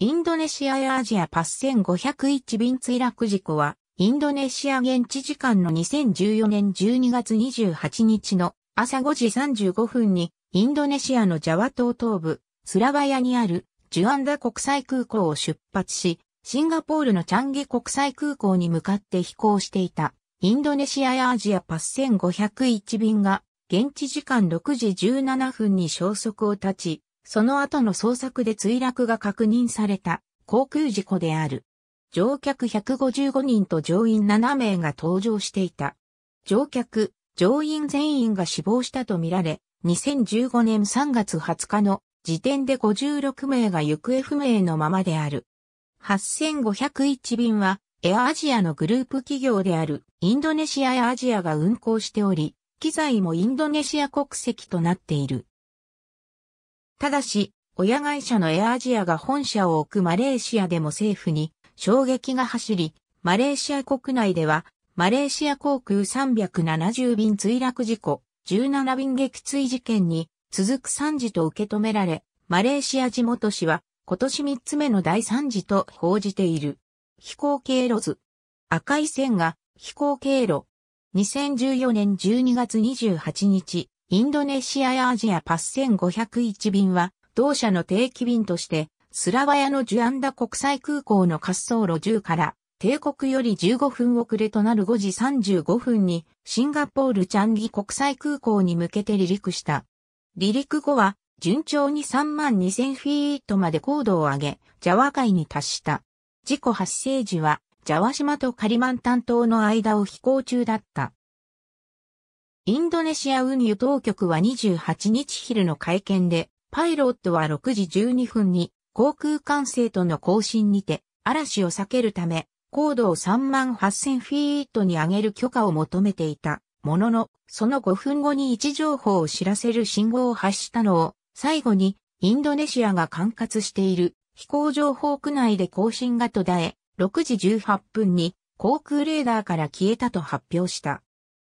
インドネシアやアジアパス1501便墜落事故は、インドネシア現地時間の2014年12月28日の朝5時35分に、インドネシアのジャワ島東部、スラバヤにあるジュアンダ国際空港を出発し、シンガポールのチャンゲ国際空港に向かって飛行していた、インドネシアやアアジアパス1501便が、現地時間6時17分に消息を絶ち、その後の捜索で墜落が確認された航空事故である。乗客155人と乗員7名が搭乗していた。乗客、乗員全員が死亡したとみられ、2015年3月20日の時点で56名が行方不明のままである。8501便は、エアアジアのグループ企業であるインドネシアエアアジアが運航しており、機材もインドネシア国籍となっている。ただし、親会社のエアアジアが本社を置くマレーシアでも政府に衝撃が走り、マレーシア国内では、マレーシア航空370便墜落事故、17便撃墜事件に続く惨事と受け止められ、マレーシア地元紙は今年3つ目の第惨事と報じている。飛行経路図。赤い線が飛行経路。2014年12月28日、インドネシアやアジアパス1501便は、同社の定期便として、スラワヤのジュアンダ国際空港の滑走路10から、帝国より15分遅れとなる5時35分に、シンガポールチャンギ国際空港に向けて離陸した。離陸後は、順調に3万2000フィートまで高度を上げ、ジャワ海に達した。事故発生時は、ジャワ島とカリマンタン島の間を飛行中だった。インドネシア運輸当局は28日昼の会見で、パイロットは6時12分に航空管制との交信にて、嵐を避けるため、高度を3万8000フィートに上げる許可を求めていた。ものの、その5分後に位置情報を知らせる信号を発したのを、最後に、インドネシアが管轄している飛行情報区内で更新が途絶え、6時18分に航空レーダーから消えたと発表した。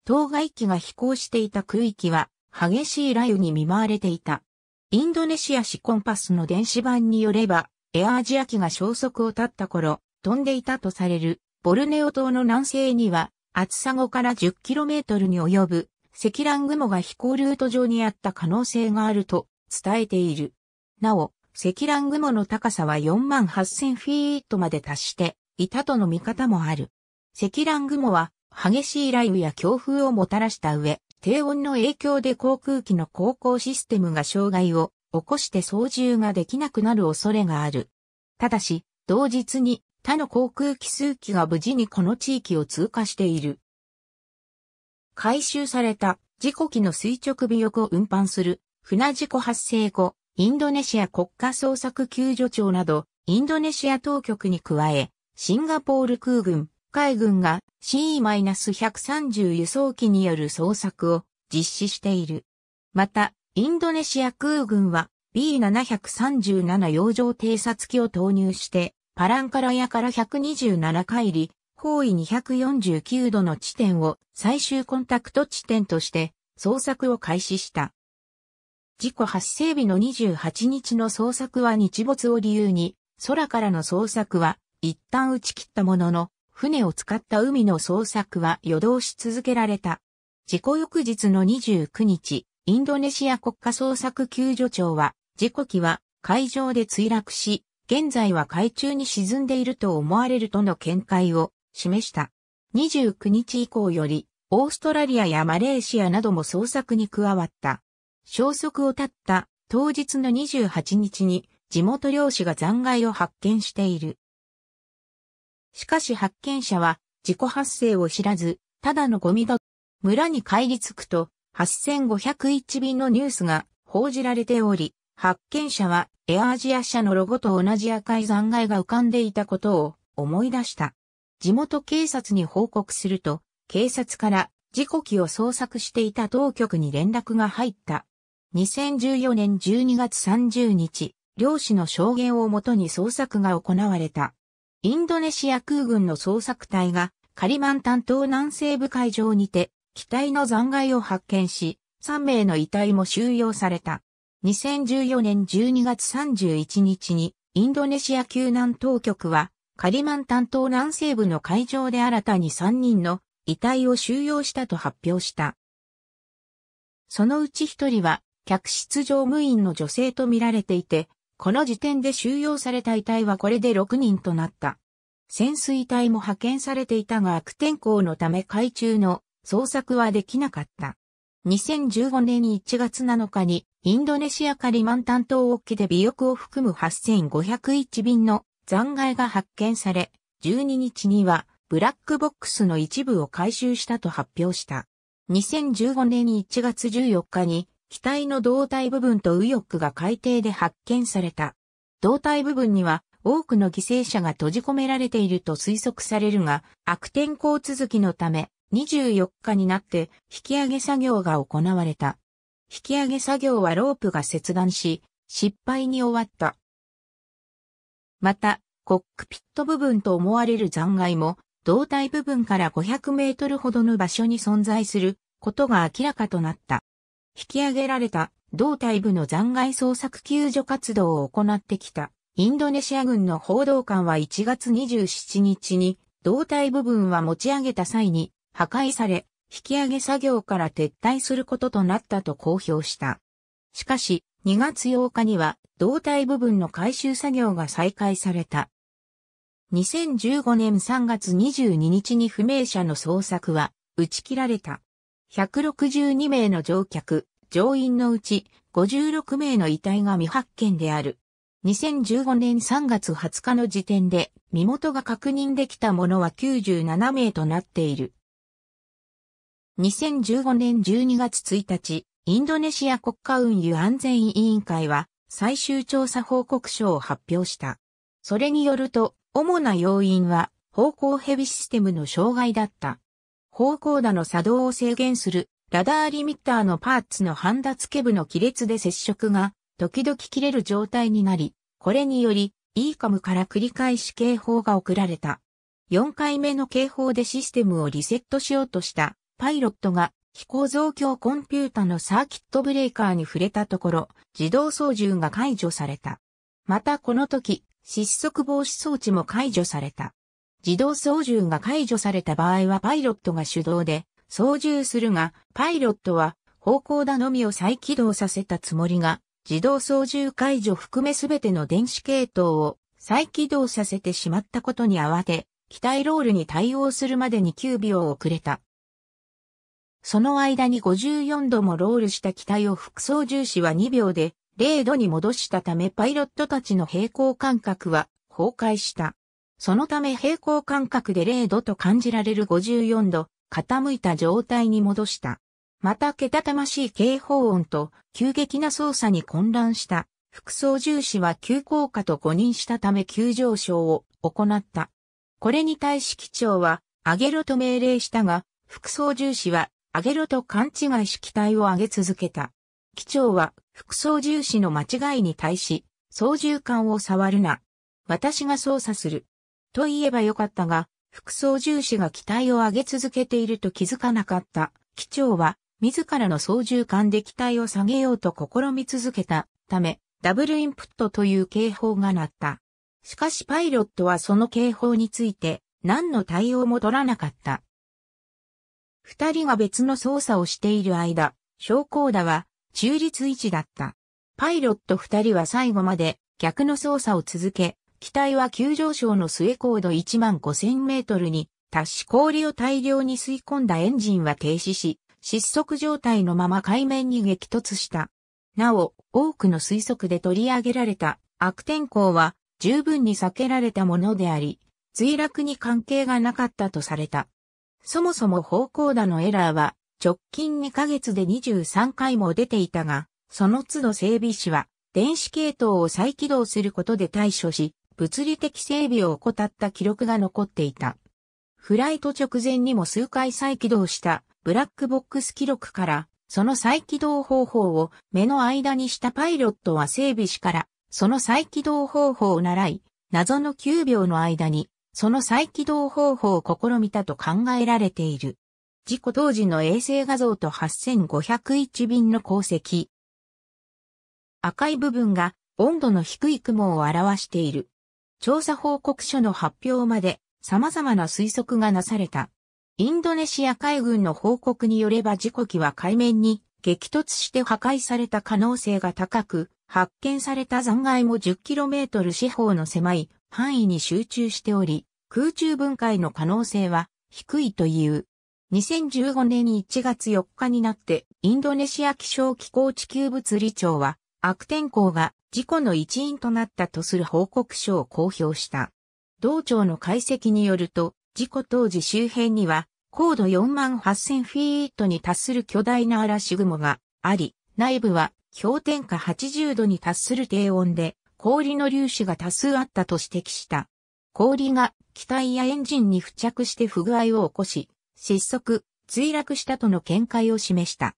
当該機が飛行していた空域は激しい雷雨に見舞われていた。インドネシア市コンパスの電子版によれば、エアアジア機が消息を絶った頃、飛んでいたとされるボルネオ島の南西には、厚さ5から 10km に及ぶ積乱雲が飛行ルート上にあった可能性があると伝えている。なお、積乱雲の高さは4万8000フィートまで達していたとの見方もある。積乱雲は激しい雷雨や強風をもたらした上、低温の影響で航空機の航行システムが障害を起こして操縦ができなくなる恐れがある。ただし、同日に他の航空機数機が無事にこの地域を通過している。回収された事故機の垂直尾翼を運搬する船事故発生後、インドネシア国家捜索救助庁など、インドネシア当局に加え、シンガポール空軍、海軍が C-130 輸送機による捜索を実施している。また、インドネシア空軍は B737 洋上偵察機を投入して、パランカラヤから127海里、方位249度の地点を最終コンタクト地点として捜索を開始した。事故発生日の28日の捜索は日没を理由に、空からの捜索は一旦打ち切ったものの、船を使った海の捜索は夜通し続けられた。事故翌日の29日、インドネシア国家捜索救助庁は、事故機は海上で墜落し、現在は海中に沈んでいると思われるとの見解を示した。29日以降より、オーストラリアやマレーシアなども捜索に加わった。消息を絶った当日の28日に地元漁師が残骸を発見している。しかし発見者は自己発生を知らず、ただのゴミだ。村に帰り着くと、8501便のニュースが報じられており、発見者はエアアジア社のロゴと同じ赤い残骸が浮かんでいたことを思い出した。地元警察に報告すると、警察から事故機を捜索していた当局に連絡が入った。2014年12月30日、漁師の証言をもとに捜索が行われた。インドネシア空軍の捜索隊がカリマンタン島南西部海上にて機体の残骸を発見し、3名の遺体も収容された。2014年12月31日にインドネシア救難当局はカリマンタン島南西部の海上で新たに3人の遺体を収容したと発表した。そのうち1人は客室乗務員の女性と見られていて、この時点で収容された遺体はこれで6人となった。潜水隊も派遣されていたが悪天候のため海中の捜索はできなかった。2015年1月7日にインドネシアカリマンタン島沖で尾翼を含む8501便の残骸が発見され、12日にはブラックボックスの一部を回収したと発表した。2015年1月14日に機体の胴体部分と右翼が海底で発見された。胴体部分には多くの犠牲者が閉じ込められていると推測されるが、悪天候続きのため、24日になって引き上げ作業が行われた。引き上げ作業はロープが切断し、失敗に終わった。また、コックピット部分と思われる残骸も、胴体部分から500メートルほどの場所に存在することが明らかとなった。引き上げられた同隊部の残骸捜索救助活動を行ってきたインドネシア軍の報道官は1月27日に胴体部分は持ち上げた際に破壊され、引き上げ作業から撤退することとなったと公表した。しかし、2月8日には胴体部分の回収作業が再開された。2015年3月22日に不明者の捜索は打ち切られた。162名の乗客、乗員のうち56名の遺体が未発見である。2015年3月20日の時点で身元が確認できたものは97名となっている。2015年12月1日、インドネシア国家運輸安全委員会は最終調査報告書を発表した。それによると、主な要因は、方向ヘビシステムの障害だった。方向打の作動を制限するラダーリミッターのパーツのハンダ付け部の亀裂で接触が時々切れる状態になり、これにより e c o m から繰り返し警報が送られた。4回目の警報でシステムをリセットしようとしたパイロットが飛行増強コンピュータのサーキットブレーカーに触れたところ、自動操縦が解除された。またこの時、失速防止装置も解除された。自動操縦が解除された場合はパイロットが手動で操縦するが、パイロットは方向だのみを再起動させたつもりが、自動操縦解除含めすべての電子系統を再起動させてしまったことに慌て、機体ロールに対応するまでに9秒遅れた。その間に54度もロールした機体を副操縦士は2秒で0度に戻したためパイロットたちの平行感覚は崩壊した。そのため平行感覚で0度と感じられる54度傾いた状態に戻した。またけたたましい警報音と急激な操作に混乱した副操縦士は急降下と誤認したため急上昇を行った。これに対し機長は上げろと命令したが、副操縦士は上げろと勘違いし機体を上げ続けた。機長は副操縦士の間違いに対し、操縦桿を触るな。私が操作する。と言えばよかったが、副操縦士が機体を上げ続けていると気づかなかった。機長は、自らの操縦艦で機体を下げようと試み続けたため、ダブルインプットという警報が鳴った。しかしパイロットはその警報について何の対応も取らなかった。二人が別の操作をしている間、昇降打は中立位置だった。パイロット二人は最後まで逆の操作を続け、機体は急上昇の末高度1万5000メートルに達し氷を大量に吸い込んだエンジンは停止し、失速状態のまま海面に激突した。なお、多くの推測で取り上げられた悪天候は十分に避けられたものであり、墜落に関係がなかったとされた。そもそも方向打のエラーは直近2ヶ月で23回も出ていたが、その都度整備士は電子系統を再起動することで対処し、物理的整備を怠った記録が残っていた。フライト直前にも数回再起動したブラックボックス記録から、その再起動方法を目の間にしたパイロットは整備士から、その再起動方法を習い、謎の9秒の間に、その再起動方法を試みたと考えられている。事故当時の衛星画像と8501便の功績。赤い部分が温度の低い雲を表している。調査報告書の発表まで様々な推測がなされた。インドネシア海軍の報告によれば事故機は海面に激突して破壊された可能性が高く、発見された残骸も 10km 四方の狭い範囲に集中しており、空中分解の可能性は低いという。2015年1月4日になって、インドネシア気象気候地球物理庁は、悪天候が事故の一因となったとする報告書を公表した。道庁の解析によると、事故当時周辺には、高度4万8000フィートに達する巨大な嵐雲があり、内部は氷点下80度に達する低温で、氷の粒子が多数あったと指摘した。氷が機体やエンジンに付着して不具合を起こし、失速、墜落したとの見解を示した。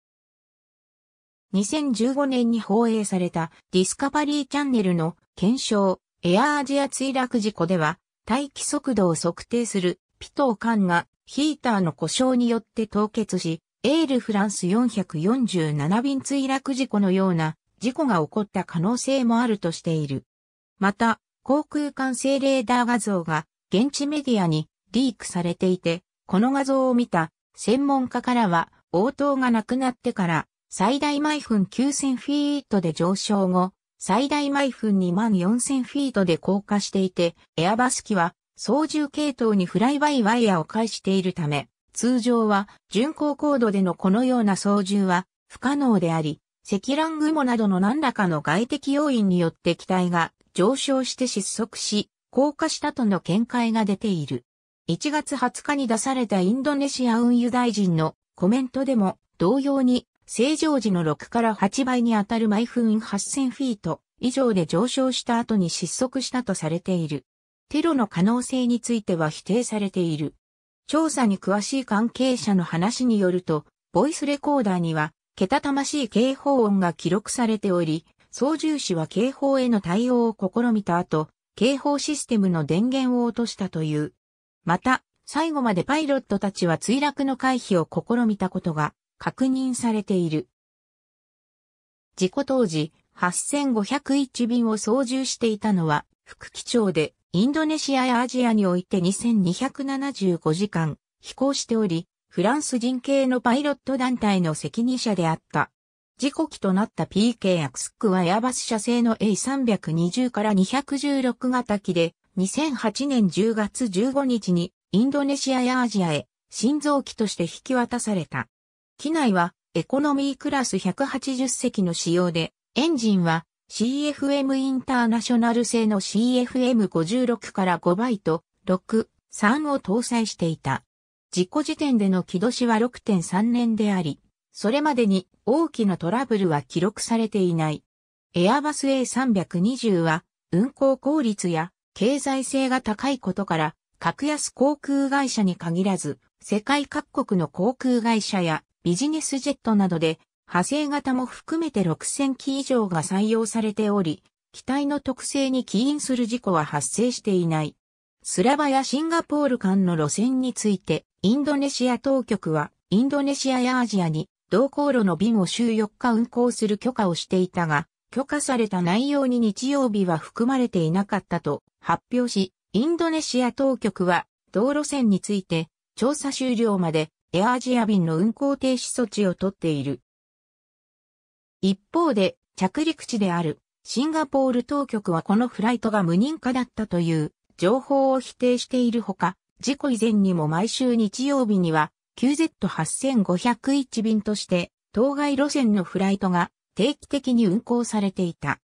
2015年に放映されたディスカバリーチャンネルの検証、エアアジア墜落事故では、大気速度を測定するピトー管がヒーターの故障によって凍結し、エールフランス447便墜落事故のような事故が起こった可能性もあるとしている。また、航空管制レーダー画像が現地メディアにリークされていて、この画像を見た専門家からは応答がなくなってから最大毎分9000フィートで上昇後、最大毎分24000フィートで降下していて、エアバス機は操縦系統にフライバイワイヤを介しているため、通常は巡航高度でのこのような操縦は不可能であり、積乱雲などの何らかの外的要因によって機体が上昇して失速し、降下したとの見解が出ている。1月20日に出されたインドネシア運輸大臣のコメントでも同様に正常時の6から8倍にあたる毎分8000フィート以上で上昇した後に失速したとされている。テロの可能性については否定されている。調査に詳しい関係者の話によると、ボイスレコーダーには、けたたましい警報音が記録されており、操縦士は警報への対応を試みた後、警報システムの電源を落としたという。また、最後までパイロットたちは墜落の回避を試みたことが確認されている。事故当時、8501便を操縦していたのは、副機長で、インドネシアやアジアにおいて2275時間飛行しており、フランス人系のパイロット団体の責任者であった。事故機となった PK アクスクはエアバス社製の A320 から216型機で、2008年10月15日にインドネシアやアジアへ心臓機として引き渡された。機内はエコノミークラス180席の仕様で、エンジンは CFM インターナショナル製の CFM56 から5倍と6、3を搭載していた。事故時点での起動しは6.3年であり、それまでに大きなトラブルは記録されていない。エアバス A320 は運航効率や経済性が高いことから、格安航空会社に限らず、世界各国の航空会社やビジネスジェットなどで、派生型も含めて6000機以上が採用されており、機体の特性に起因する事故は発生していない。スラバやシンガポール間の路線について、インドネシア当局は、インドネシアやアジアに、同航路の便を週4日運航する許可をしていたが、許可された内容に日曜日は含まれていなかったと発表し、インドネシア当局は、道路線について、調査終了までエアアジア便の運航停止措置をとっている。一方で、着陸地であるシンガポール当局はこのフライトが無認可だったという情報を否定しているほか、事故以前にも毎週日曜日には QZ8501 便として当該路線のフライトが定期的に運航されていた。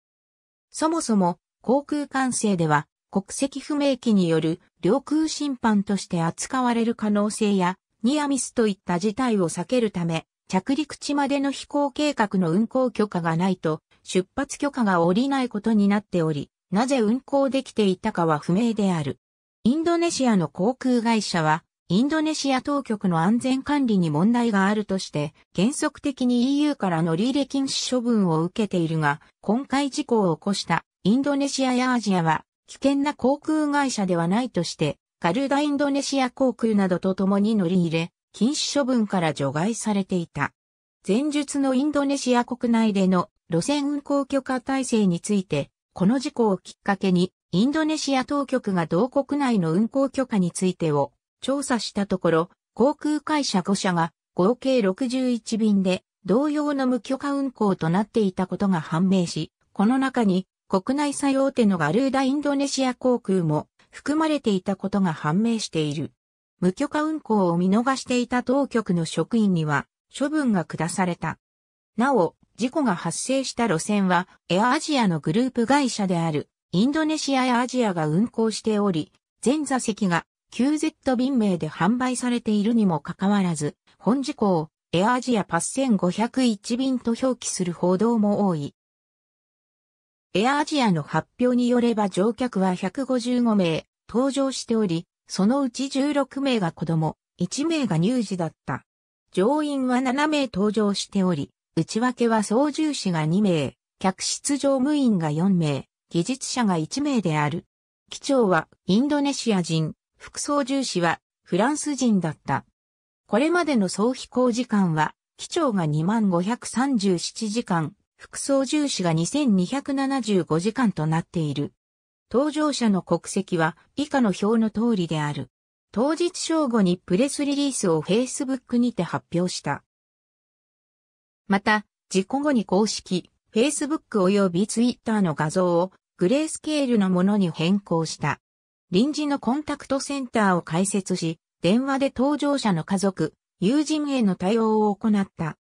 そもそも航空管制では国籍不明機による領空侵犯として扱われる可能性やニアミスといった事態を避けるため、着陸地までの飛行計画の運航許可がないと、出発許可が下りないことになっており、なぜ運航できていたかは不明である。インドネシアの航空会社は、インドネシア当局の安全管理に問題があるとして、原則的に EU から乗り入れ禁止処分を受けているが、今回事故を起こしたインドネシアやアジアは、危険な航空会社ではないとして、ガルダインドネシア航空などと共に乗り入れ、禁止処分から除外されていた。前述のインドネシア国内での路線運行許可体制について、この事故をきっかけに、インドネシア当局が同国内の運行許可についてを調査したところ、航空会社5社が合計61便で同様の無許可運行となっていたことが判明し、この中に国内最大手のガルーダインドネシア航空も含まれていたことが判明している。無許可運行を見逃していた当局の職員には処分が下された。なお、事故が発生した路線はエアアジアのグループ会社であるインドネシアやアジアが運行しており、全座席が QZ 便名で販売されているにもかかわらず、本事故をエアアジアパス1501便と表記する報道も多い。エアアジアの発表によれば乗客は155名、登場しており、そのうち16名が子供、1名が乳児だった。乗員は7名登場しており、内訳は操縦士が2名、客室乗務員が4名、技術者が1名である。機長はインドネシア人、副操縦士はフランス人だった。これまでの総飛行時間は、機長が2537時間、副操縦士が2275時間となっている。搭乗者の国籍は以下の表の通りである。当日正午にプレスリリースを Facebook にて発表した。また、事故後に公式、Facebook 及び Twitter の画像をグレースケールのものに変更した。臨時のコンタクトセンターを開設し、電話で搭乗者の家族、友人への対応を行った。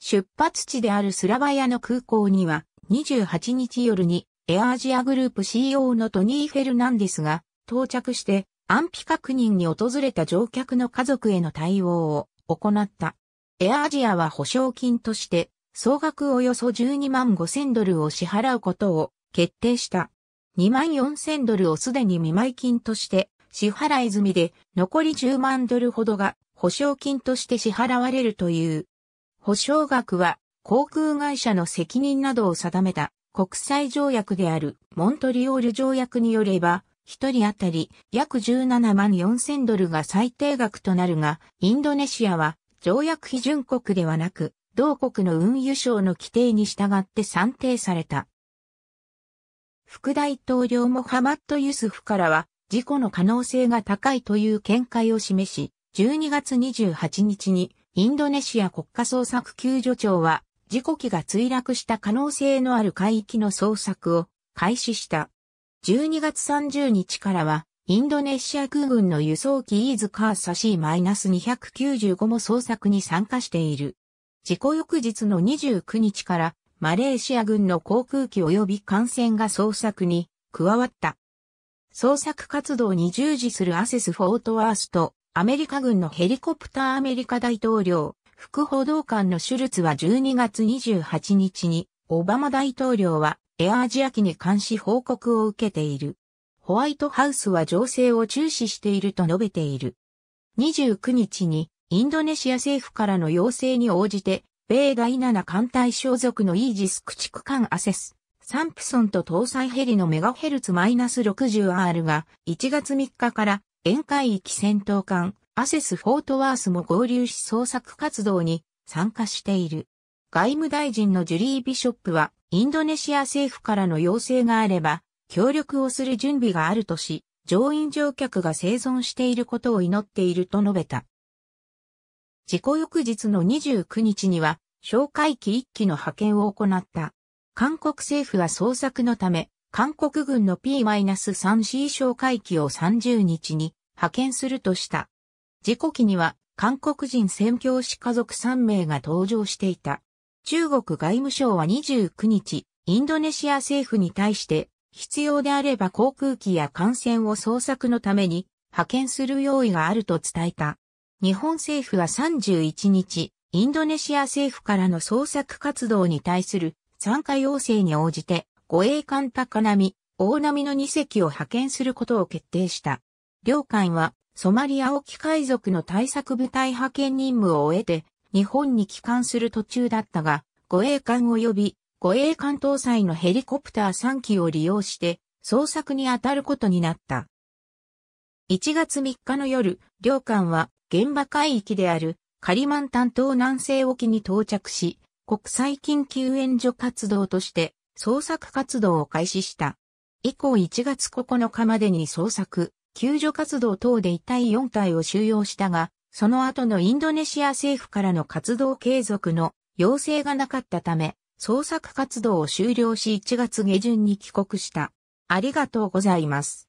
出発地であるスラバヤの空港には28日夜にエアアジアグループ CEO のトニー・フェルナンディスが到着して安否確認に訪れた乗客の家族への対応を行った。エアアジアは保証金として総額およそ12万5千ドルを支払うことを決定した。2万4千ドルをすでに見舞い金として支払い済みで残り10万ドルほどが保証金として支払われるという。保証額は航空会社の責任などを定めた国際条約であるモントリオール条約によれば、一人当たり約17万4000ドルが最低額となるが、インドネシアは条約批准国ではなく、同国の運輸省の規定に従って算定された。副大統領モハマット・ユスフからは、事故の可能性が高いという見解を示し、12月28日にインドネシア国家捜索救助庁は事故機が墜落した可能性のある海域の捜索を開始した。12月30日からは、インドネシア空軍の輸送機イーズカーサ C-295 も捜索に参加している。事故翌日の29日から、マレーシア軍の航空機及び艦船が捜索に加わった。捜索活動に従事するアセス・フォートワースとアメリカ軍のヘリコプターアメリカ大統領副報道官のシュルツは12月28日に、オバマ大統領はエアアジア機に監視報告を受けている。ホワイトハウスは情勢を注視していると述べている。29日に、インドネシア政府からの要請に応じて、米第7艦隊所属のイージス駆逐艦アセス、サンプソンと搭載ヘリのメガヘルツ -60R が1月3日から沿海域戦闘艦アセス・フォートワースも合流し創作活動に参加している。外務大臣のジュリー・ビショップは、インドネシア政府からの要請があれば、協力をする準備があるとし、乗員乗客が生存していることを祈っていると述べた。事故翌日の29日には、哨戒機1機の派遣を行った。韓国政府は捜索のため、韓国軍の P-3C 哨戒機を30日に派遣するとした。事故機には韓国人宣教師家族3名が搭乗していた。中国外務省は29日、インドネシア政府に対して必要であれば航空機や艦船を捜索のために派遣する用意があると伝えた。日本政府は31日、インドネシア政府からの捜索活動に対する参加要請に応じて、護衛艦高波、大波の2隻を派遣することを決定した。両艦はソマリア沖海賊の対策部隊派遣任務を終えて、日本に帰還する途中だったが、護衛艦及び護衛艦搭載のヘリコプター3機を利用して、捜索に当たることになった。1月3日の夜、両艦は現場海域であるカリマンタン島南西沖に到着し、国際緊急援助活動として捜索活動を開始した。以降1月9日までに捜索、救助活動等で一体4体を収容したが、その後のインドネシア政府からの活動継続の要請がなかったため、捜索活動を終了し1月下旬に帰国した。ありがとうございます。